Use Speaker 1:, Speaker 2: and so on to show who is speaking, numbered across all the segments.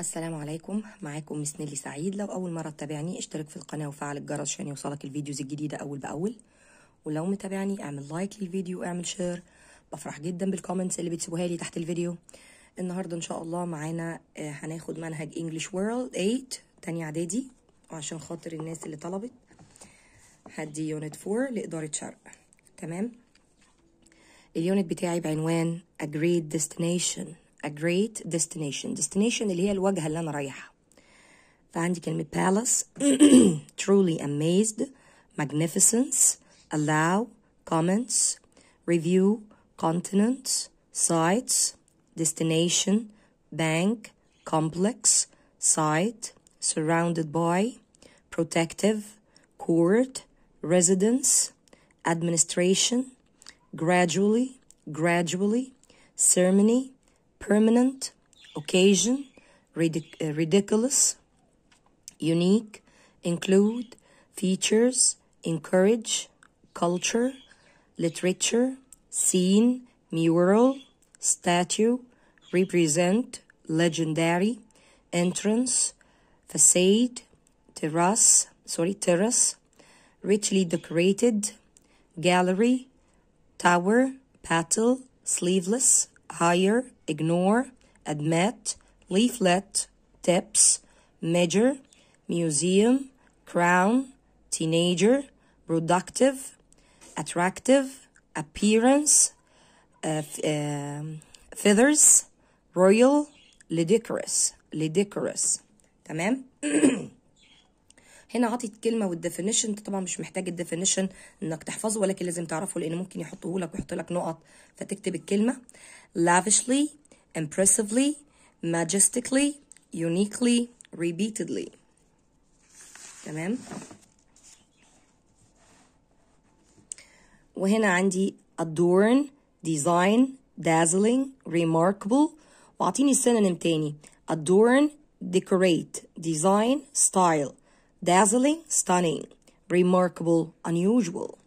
Speaker 1: السلام عليكم معاكم مس نيلي سعيد لو اول مره تتابعني اشترك في القناه وفعل الجرس عشان يوصلك الفيديوز الجديده اول باول ولو متابعني اعمل لايك للفيديو واعمل شير بفرح جدا بالكومنتس اللي بتسيبوها لي تحت الفيديو النهارده ان شاء الله معانا آه، هناخد منهج انجلش وورلد 8 تانية اعدادي وعشان خاطر الناس اللي طلبت هدي يونت 4 لاداره شرق تمام اليونت بتاعي بعنوان اجريد Great Destination a great destination destination اللي هي الوجهة اللي أنا رايحها فعندي كلمة palace truly amazed magnificence allow comments review continents sites destination bank complex site surrounded by protective court residence administration gradually gradually ceremony permanent, occasion, ridic uh, ridiculous, unique, include, features, encourage, culture, literature, scene, mural, statue, represent, legendary, entrance, facade, terrace, sorry, terrace, richly decorated, gallery, tower, petal, sleeveless, hire, ignore, admit, leaflet, tips, measure, museum, crown, teenager, productive, attractive, appearance, uh, uh, feathers, royal, ludicrous, ludicrous. تمام؟ هنا عطيت كلمه والديفينيشن انت طبعا مش محتاج الديفينيشن انك تحفظه ولكن لازم تعرفه لان ممكن يحطه لك ويحط لك نقط فتكتب الكلمه lavishly impressively majestically uniquely repeatedly تمام وهنا عندي adorn design dazzling remarkable واعطيني السينونيم تاني adorn decorate design style dazzling stunning remarkable unusual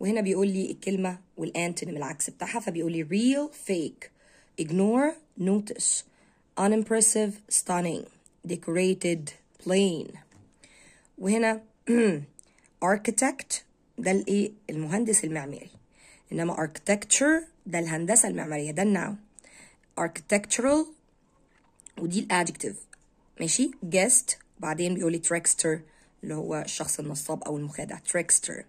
Speaker 1: وهنا بيقول لي الكلمة والانتونيم العكس بتاعها فبيقول لي real fake ignore notice unimpressive stunning decorated plain وهنا architect ده الايه المهندس المعماري انما architecture ده الهندسة المعمارية ده النوع architectural ودي الادجكتيف ماشي guest بعدين بيقول لي تريكستر اللي هو الشخص النصاب أو المخادع تريكستر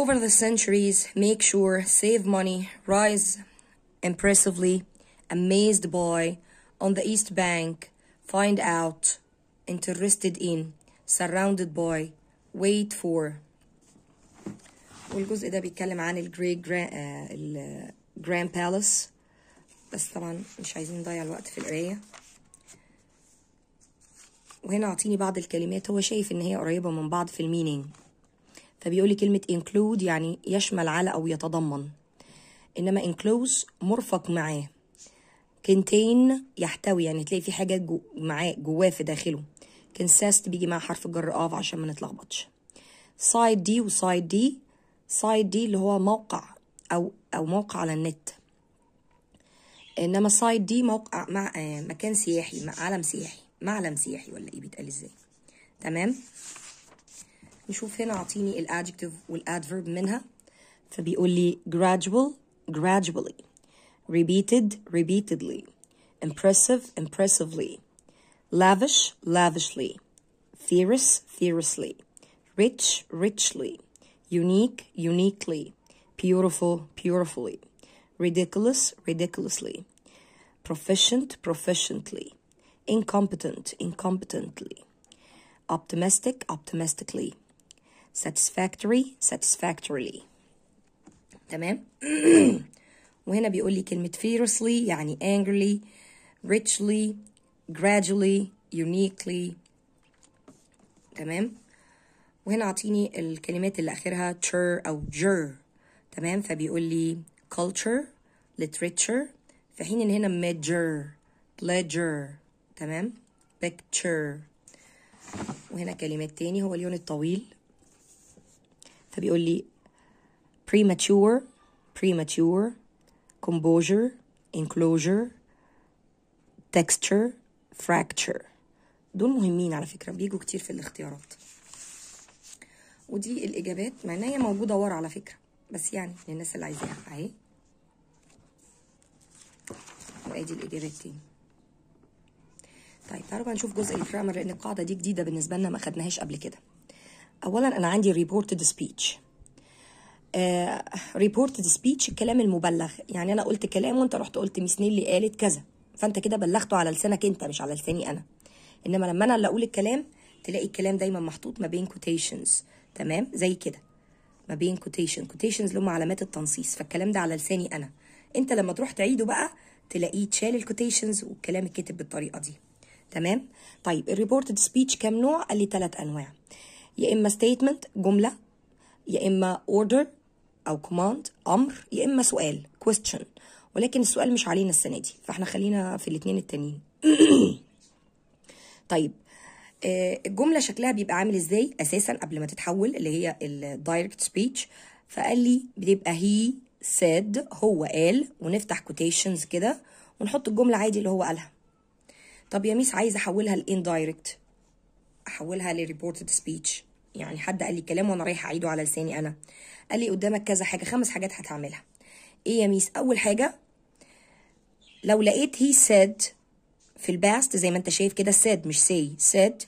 Speaker 1: Over the centuries, make sure, save money, rise impressively, amazed by, on the East Bank, find out, interested in, surrounded by, wait for. والجزء ده بيتكلم عن الجري جراند بالاس بس طبعا مش عايزين نضيع الوقت في القرايه وهنا اعطيني بعض الكلمات هو شايف ان هي قريبه من بعض في المينينج فبيقول لي كلمه include يعني يشمل على او يتضمن انما enclose مرفق معاه contain يحتوي يعني تلاقي في حاجه جو معاه جواه في داخله consist بيجي مع حرف الجر اف عشان ما نتلخبطش سايد دي وسايد دي سايد دي اللي هو موقع او او موقع على النت انما سايد دي موقع مع مكان سياحي مع عالم سياحي معلم سياحي ولا ايه بيتقال ازاي تمام نشوف هنا اعطيني الادجكتيف والادفيرب منها فبيقول لي gradual gradually repeated repeatedly impressive impressively lavish lavishly fierce fiercely rich richly unique uniquely beautiful beautifully ridiculous ridiculously proficient proficiently incompetent, incompetently, optimistic, optimistically, satisfactory, satisfactorily. تمام؟ وهنا بيقول لي كلمة fiercely يعني angrily, richly, gradually, uniquely. تمام؟ وهنا عطيني الكلمات اللي اخرها تشر او جر تمام فبيقول لي culture literature في حين ان هنا major pleasure تمام picture وهنا كلمات تاني هو اليون الطويل فبيقول لي premature premature composure enclosure texture fracture دول مهمين على فكرة بيجوا كتير في الاختيارات ودي الإجابات مع إن هي موجودة ورا على فكرة بس يعني للناس اللي عايزاها أهي وأدي الإجابات تاني طيب تعالوا بقى نشوف جزء الجرامر لان القاعده دي جديده بالنسبه لنا ما خدناهاش قبل كده اولا انا عندي ريبورتد سبيتش ريبورتد سبيتش الكلام المبلغ يعني انا قلت كلام وانت رحت قلت ميس اللي قالت كذا فانت كده بلغته على لسانك انت مش على لساني انا انما لما انا اللي اقول الكلام تلاقي الكلام دايما محطوط ما بين كوتيشنز تمام زي كده ما بين كوتيشن كوتيشنز اللي هم علامات التنصيص فالكلام ده على لساني انا انت لما تروح تعيده بقى تلاقيه تشال الكوتيشنز والكلام اتكتب بالطريقه دي تمام طيب الريبورتد سبيتش كام نوع قال لي ثلاث انواع يا اما ستيتمنت جمله يا اما اوردر او كوماند امر يا اما سؤال كويستشن ولكن السؤال مش علينا السنه دي فاحنا خلينا في الاثنين التانيين طيب آه، الجمله شكلها بيبقى عامل ازاي اساسا قبل ما تتحول اللي هي الدايركت سبيتش فقال لي بتبقى هي said هو قال ونفتح كوتيشنز كده ونحط الجمله عادي اللي هو قالها طب يا ميس عايز احولها لاندايركت احولها لريبورتد سبيتش يعني حد قال لي كلام وانا رايح اعيده على لساني انا قال لي قدامك كذا حاجه خمس حاجات هتعملها ايه يا ميس اول حاجه لو لقيت هي سيد في الباست زي ما انت شايف كده سيد مش سي سيد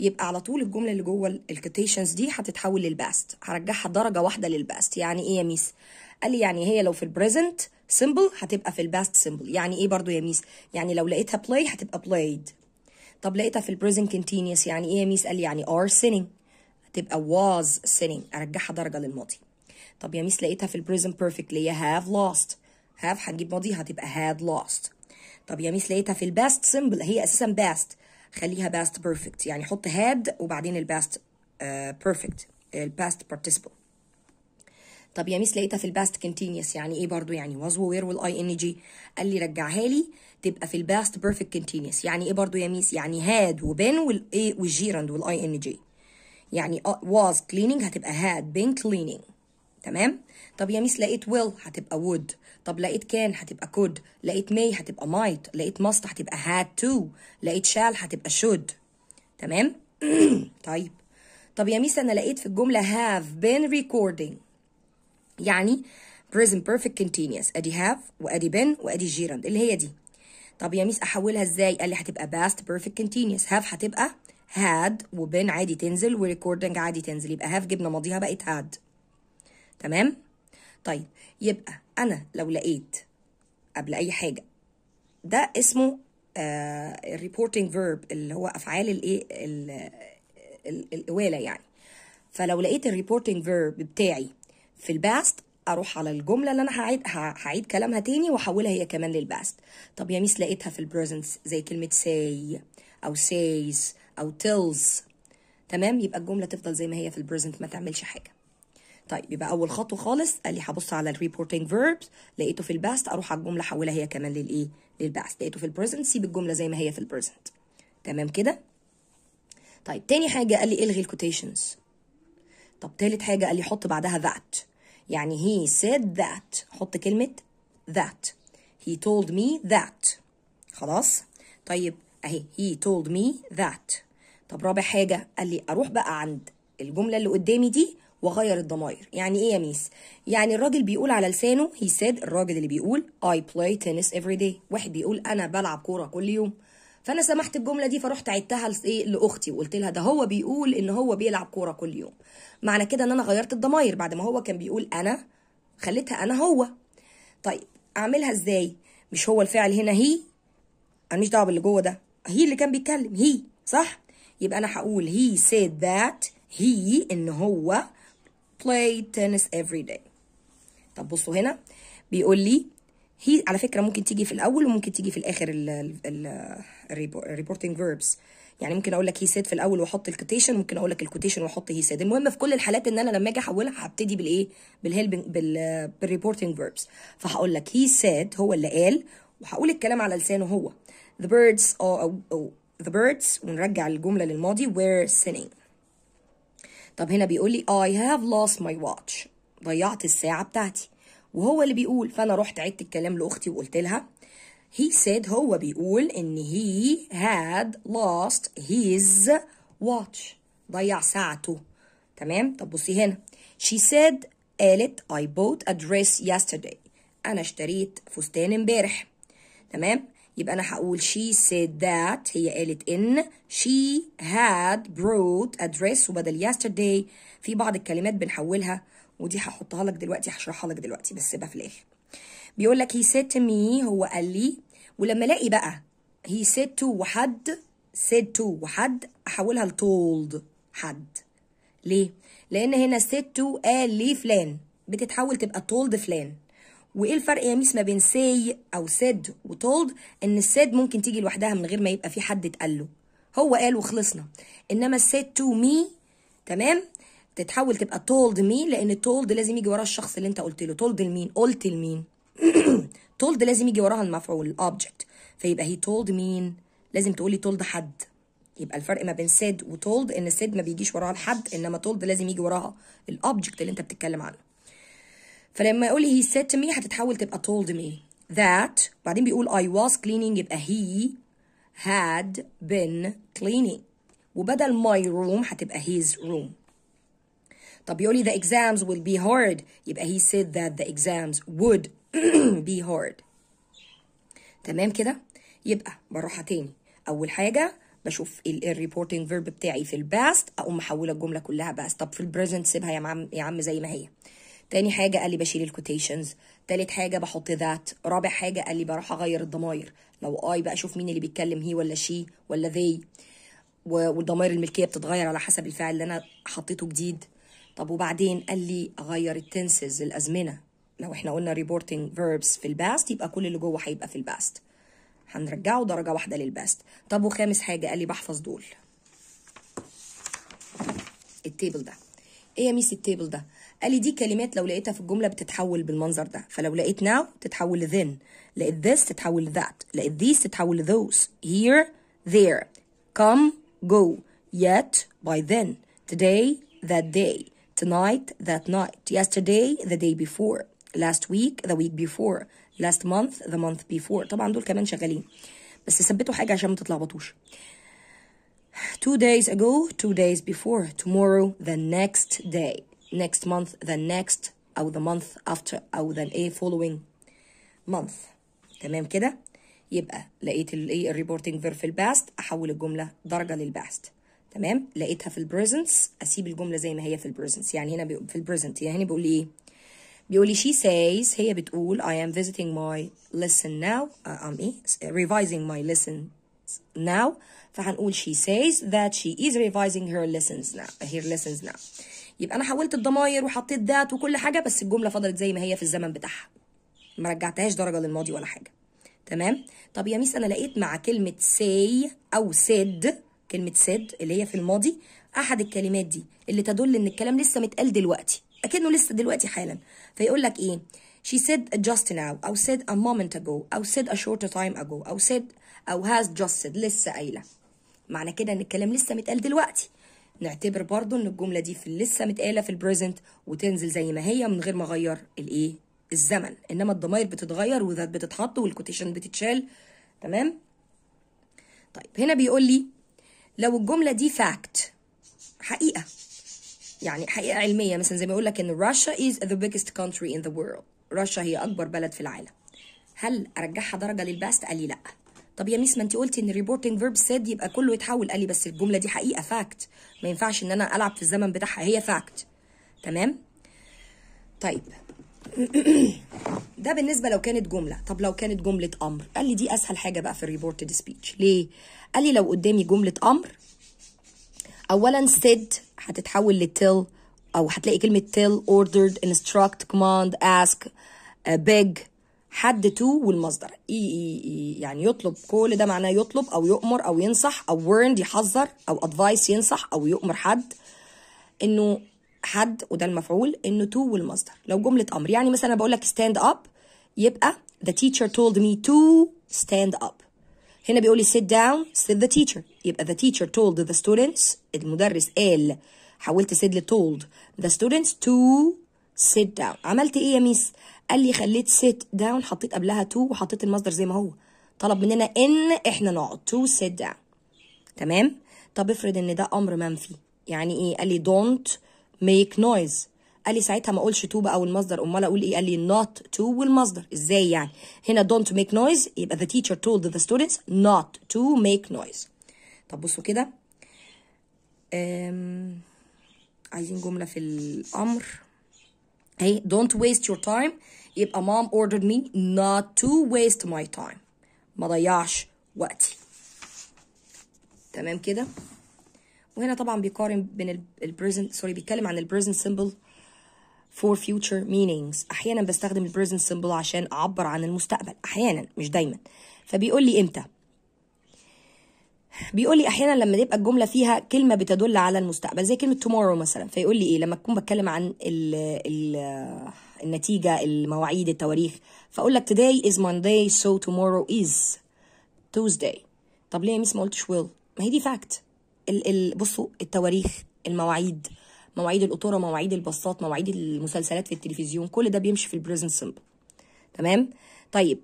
Speaker 1: يبقى على طول الجمله اللي جوه الكوتيشنز دي هتتحول للباست هرجعها درجه واحده للباست يعني ايه يا ميس قال لي يعني هي لو في البريزنت سيمبل هتبقى في الباست سيمبل يعني ايه برضو يا ميس يعني لو لقيتها بلاي هتبقى بلايد طب لقيتها في البريزنت كونتينوس يعني ايه يا ميس قال لي يعني ار sinning هتبقى was sinning ارجعها درجه للماضي طب يا ميس لقيتها في البريزنت بيرفكت اللي هي هاف لوست هاف هنجيب ماضي هتبقى هاد لوست طب يا ميس لقيتها في الباست سيمبل هي اساسا باست خليها باست بيرفكت يعني حط هاد وبعدين الباست بيرفكت آه، الباست بارتيسيبل طب يا ميس لقيتها في الباست كونتينيوس يعني ايه برضو يعني واز وير والاي ان جي قال لي رجعها لي تبقى في الباست بيرفكت كونتينيوس يعني ايه برضو يا ميس يعني هاد وبن والايه والجيرند والاي ان جي يعني واز كليننج هتبقى هاد بين كليننج تمام طب يا ميس لقيت ويل هتبقى وود طب لقيت كان هتبقى كود لقيت مي هتبقى مايت لقيت ماست هتبقى هاد تو لقيت شال هتبقى شود تمام طيب طب يا ميس انا لقيت في الجمله هاف بين ريكوردينج يعني present perfect continuous ادي have وادي been وادي gerund اللي هي دي طب يا ميس احولها ازاي قال لي هتبقى past perfect continuous have هتبقى had وبين عادي تنزل وريكوردنج عادي تنزل يبقى have جبنا ماضيها بقت had تمام طيب يبقى انا لو لقيت قبل اي حاجه ده اسمه الريبورتنج آه، فيرب اللي هو افعال الايه الاواله يعني فلو لقيت الريبورتنج فيرب بتاعي في الباست اروح على الجمله اللي انا هعيد هعيد كلامها تاني واحولها هي كمان للباست طب يا ميس لقيتها في البريزنت زي كلمه say او says او tells تمام يبقى الجمله تفضل زي ما هي في البريزنت ما تعملش حاجه طيب يبقى اول خطوه خالص قال لي هبص على الريبورتنج فيربس لقيته في الباست اروح على الجمله احولها هي كمان للايه للباست لقيته في البريزنت سيب الجمله زي ما هي في البريزنت تمام كده طيب تاني حاجه قال لي الغي الكوتيشنز طب تالت حاجة قال لي حط بعدها that يعني he said that حط كلمة that he told me that خلاص طيب اهي he told me that طب رابع حاجة قال لي اروح بقى عند الجملة اللي قدامي دي واغير الضماير يعني ايه يا ميس يعني الراجل بيقول على لسانه he said الراجل اللي بيقول I play tennis every day واحد بيقول انا بلعب كورة كل يوم فانا سمحت الجمله دي فرحت عدتها لايه لاختي وقلت لها ده هو بيقول ان هو بيلعب كوره كل يوم معنى كده ان انا غيرت الضماير بعد ما هو كان بيقول انا خليتها انا هو طيب اعملها ازاي مش هو الفعل هنا هي انا مش دعوه باللي جوه ده هي اللي كان بيتكلم هي صح يبقى انا هقول هي سيد ذات هي ان هو بلاي tennis every day طب بصوا هنا بيقول لي هي على فكره ممكن تيجي في الاول وممكن تيجي في الاخر الريبورتنج فيربس يعني ممكن اقول لك هي سيد في الاول واحط الكوتيشن ممكن اقول لك الكوتيشن واحط هي سيد المهم في كل الحالات ان انا لما اجي احولها هبتدي بالايه بالهيلبنج بالريبورتنج فيربس فهقول لك هي سيد هو اللي قال وهقول الكلام على لسانه هو the birds أو, oh, the birds ونرجع الجملة للماضي were singing طب هنا بيقول لي I have lost my watch ضيعت الساعة بتاعتي وهو اللي بيقول فانا رحت عدت الكلام لاختي وقلت لها he said هو بيقول ان he had lost his watch ضيع ساعته تمام طب بصي هنا she said قالت I bought a dress yesterday انا اشتريت فستان امبارح تمام يبقى انا هقول she said that هي قالت ان she had brought a dress وبدل yesterday في بعض الكلمات بنحولها ودي هحطها لك دلوقتي هشرحها لك دلوقتي بس سيبها في الاخر بيقول لك هي said مي هو قال لي ولما الاقي بقى هي said تو وحد said تو وحد احولها لتولد حد ليه لان هنا said تو قال لي فلان بتتحول تبقى تولد فلان وايه الفرق يا ميس ما بين سي او سيد وتولد ان السيد ممكن تيجي لوحدها من غير ما يبقى في حد اتقال له هو قال وخلصنا انما said تو مي تمام تتحول تبقى تولد مين لان تولد لازم يجي وراه الشخص اللي انت قلت له تولد لمين قلت لمين تولد لازم يجي وراها المفعول الاوبجكت فيبقى هي تولد مين لازم تقولي تولد حد يبقى الفرق ما بين سيد وتولد ان سيد ما بيجيش وراها الحد انما تولد لازم يجي وراها الاوبجكت اللي انت بتتكلم عنه فلما يقول هي سيد مي هتتحول تبقى تولد مي ذات بعدين بيقول اي واز كليننج يبقى هي هاد بن كليننج وبدل ماي روم هتبقى هيز روم طب يقولي لي the exams will be hard يبقى he said that the exams would be hard تمام كده يبقى بروحها تاني اول حاجه بشوف الريبورتنج فيرب بتاعي في الباست اقوم محوله الجمله كلها باست طب في البريزنت سيبها يا عم يا عم زي ما هي تاني حاجه قال لي بشيل الكوتيشنز تالت حاجه بحط ذات رابع حاجه قال لي بروح اغير الضماير لو اي بقى اشوف مين اللي بيتكلم هي ولا شي ولا ذي والضمائر الملكيه بتتغير على حسب الفعل اللي انا حطيته جديد طب وبعدين قال لي غير التنسز الازمنه لو احنا قلنا ريبورتنج verbs في الباست يبقى كل اللي جوه هيبقى في الباست هنرجعه درجه واحده للباست طب وخامس حاجه قال لي بحفظ دول التيبل ده ايه يا ميس التيبل ده قال لي دي كلمات لو لقيتها في الجمله بتتحول بالمنظر ده فلو لقيت ناو تتحول لذن لقيت this تتحول لذات لقيت these تتحول those here there come go yet by then today that day Tonight, that night. Yesterday, the day before. Last week, the week before. Last month, the month before. طبعا دول كمان شغالين. بس ثبتوا حاجة عشان ما تتلخبطوش. Two days ago, two days before. Tomorrow, the next day. Next month, the next أو the month after أو the a following month. تمام كده؟ يبقى لقيت الايه الريبورتنج فيرب في الباست احول الجمله درجه للباست تمام لقيتها في البريزنس اسيب الجمله زي ما هي في البريزنس يعني هنا في البريزنت يعني هنا بيقول لي ايه بيقول لي شي سايز هي بتقول I am visiting my listen now I'm آه، آه، ايه revising my ليسن now فهنقول she says that she is revising her lessons now her lessons now يبقى انا حولت الضماير وحطيت ذات وكل حاجه بس الجمله فضلت زي ما هي في الزمن بتاعها ما رجعتهاش درجه للماضي ولا حاجه تمام طب يا ميس انا لقيت مع كلمه say او said كلمة ساد اللي هي في الماضي أحد الكلمات دي اللي تدل إن الكلام لسه متقال دلوقتي أكنه لسه دلوقتي حالا فيقول لك إيه she said just now أو said a moment ago أو said a short time ago أو said أو has just said لسه قايلة معنى كده إن الكلام لسه متقال دلوقتي نعتبر برضو إن الجملة دي في لسه متقالة في البريزنت وتنزل زي ما هي من غير ما أغير الإيه الزمن إنما الضمائر بتتغير وذات بتتحط والكوتيشن بتتشال تمام طيب هنا بيقول لي لو الجمله دي فاكت حقيقه يعني حقيقه علميه مثلا زي ما يقول لك ان روسيا از ذا بيجست كونتري ان ذا وورلد روسيا هي اكبر بلد في العالم هل ارجعها درجه للباست قال لي لا طب يا ميس ما انت قلتي ان ريبورتنج فيرب سيد يبقى كله يتحول قال لي بس الجمله دي حقيقه فاكت ما ينفعش ان انا العب في الزمن بتاعها هي فاكت تمام طيب ده بالنسبه لو كانت جمله طب لو كانت جمله امر قال لي دي اسهل حاجه بقى في الريبورتد سبيتش ليه قال لي لو قدامي جمله امر اولا said هتتحول لتل او هتلاقي كلمه tell ordered instruct command ask آه، beg حد تو والمصدر إي, إي, إي يعني يطلب كل ده معناه يطلب او يؤمر او ينصح او warned يحذر او advice ينصح او يؤمر حد انه حد وده المفعول انه تو والمصدر لو جمله امر يعني مثلا بقول لك stand up يبقى the teacher told me to stand up هنا بيقول لي sit down sit the teacher يبقى the teacher told the students المدرس قال حاولت سيد told the students to sit down عملت ايه يا ميس قال لي خليت sit down حطيت قبلها to وحطيت المصدر زي ما هو طلب مننا ان احنا نقعد to sit down تمام طب افرض ان ده امر منفي يعني ايه قال لي don't make noise قال لي ساعتها ما اقولش تو بقى والمصدر امال اقول ايه قال لي not to والمصدر ازاي يعني هنا don't make noise يبقى the teacher told the students not to make noise طب بصوا كده عايزين جمله في الامر اهي don't waste your time يبقى mom ordered me not to waste my time ما ضيعش وقتي تمام كده وهنا طبعا بيقارن بين البريزنت سوري بيتكلم عن البريزنت سيمبل for future meanings احيانا بستخدم البريزنت سيمبل عشان اعبر عن المستقبل احيانا مش دايما فبيقول لي امتى بيقول لي احيانا لما تبقى الجمله فيها كلمه بتدل على المستقبل زي كلمه tomorrow مثلا فيقول لي ايه لما اكون بتكلم عن ال ال النتيجه المواعيد التواريخ فاقول لك today is monday so tomorrow is tuesday طب ليه يا ميس ما قلتش will ما هي دي فاكت ال ال بصوا التواريخ المواعيد مواعيد القطوره مواعيد الباصات مواعيد المسلسلات في التلفزيون كل ده بيمشي في البريزنت سيمبل تمام طيب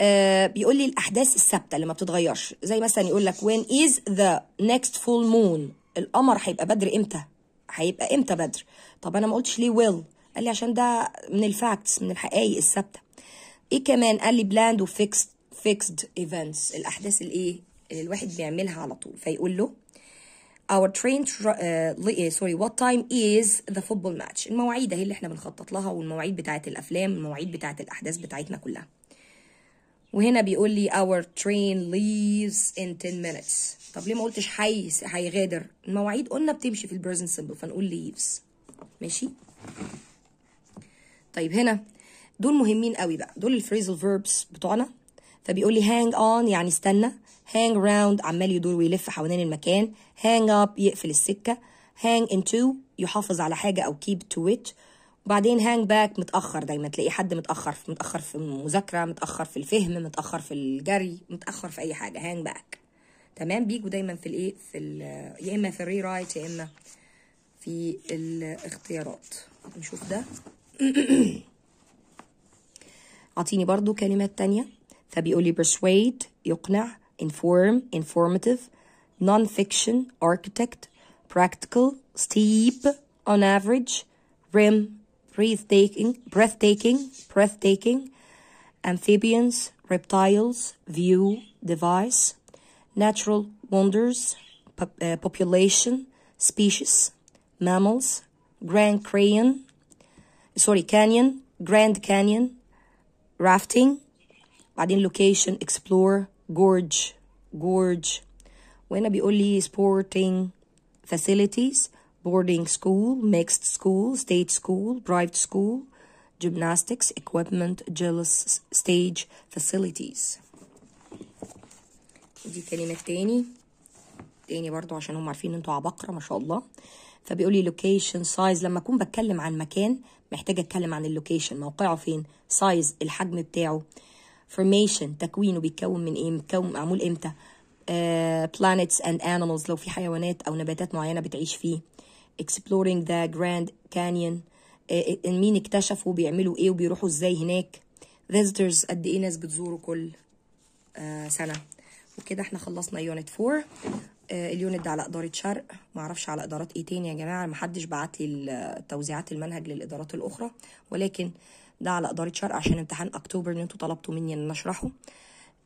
Speaker 1: آه بيقول لي الاحداث الثابته اللي ما بتتغيرش زي مثلا يقول لك وين از ذا نيكست فول مون القمر هيبقى بدر امتى هيبقى امتى بدر طب انا ما قلتش ليه ويل قال لي عشان ده من الفاكتس من الحقائق الثابته ايه كمان قال لي بلاند وفيكس فيكسد ايفنتس الاحداث الايه اللي الواحد بيعملها على طول فيقول له our train uh, eh, sorry what time is the football match المواعيد اهي اللي احنا بنخطط لها والمواعيد بتاعه الافلام المواعيد بتاعه الاحداث بتاعتنا كلها وهنا بيقول لي our train leaves in 10 minutes طب ليه ما قلتش حي هيغادر المواعيد قلنا بتمشي في البريزنت سمبل فنقول leaves ماشي طيب هنا دول مهمين قوي بقى دول الفريزل فيربس بتوعنا فبيقول لي hang on يعني استنى هانج راوند عمال يدور ويلف حوالين المكان هانج اب يقفل السكه هانج ان تو يحافظ على حاجه او كيب تو ات وبعدين هانج باك متاخر دايما تلاقي حد متاخر في متاخر في المذاكره متاخر في الفهم متاخر في الجري متاخر في اي حاجه هانج باك تمام بيجوا دايما في الايه في يا اما في الري رايت يا اما في الاختيارات نشوف ده اعطيني برضو كلمات تانية فبيقول لي persuade يقنع inform, informative, non-fiction, architect, practical, steep, on average, rim, breathtaking, breathtaking, breathtaking, amphibians, reptiles, view, device, natural wonders, uh, population, species, mammals, Grand Canyon, sorry, Canyon, Grand Canyon, rafting, adding location, explore, جورج جورج وهنا بيقول لي sporting facilities boarding school mixed school state school private school gymnastics equipment jealous stage facilities دي كلمة تاني تاني برضو عشان هم عارفين انتوا عبقرة ما شاء الله فبيقول لي لوكيشن سايز لما اكون بتكلم عن مكان محتاجة اتكلم عن اللوكيشن موقعه فين سايز الحجم بتاعه فورميشن تكوينه بيتكون من ايه متكون معمول امتى uh, planets and animals لو في حيوانات او نباتات معينه بتعيش فيه exploring the grand canyon آه، آه، مين اكتشفوا بيعملوا ايه وبيروحوا ازاي هناك visitors قد ايه ناس بتزوره كل uh, سنه وكده احنا خلصنا يونت 4 اليونت ده على اداره شرق معرفش على ادارات ايه تاني يا جماعه محدش بعت لي توزيعات المنهج للادارات الاخرى ولكن ده على إدارة شرق عشان امتحان أكتوبر اللي أنتوا طلبتوا مني إن أشرحه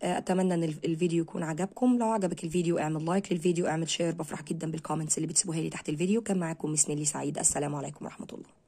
Speaker 1: آه، اتمنى ان الفيديو يكون عجبكم لو عجبك الفيديو اعمل لايك للفيديو اعمل شير بفرح جدا بالكومنتس اللي بتسيبوها لي تحت الفيديو كان معاكم مسنلي سعيد السلام عليكم ورحمه الله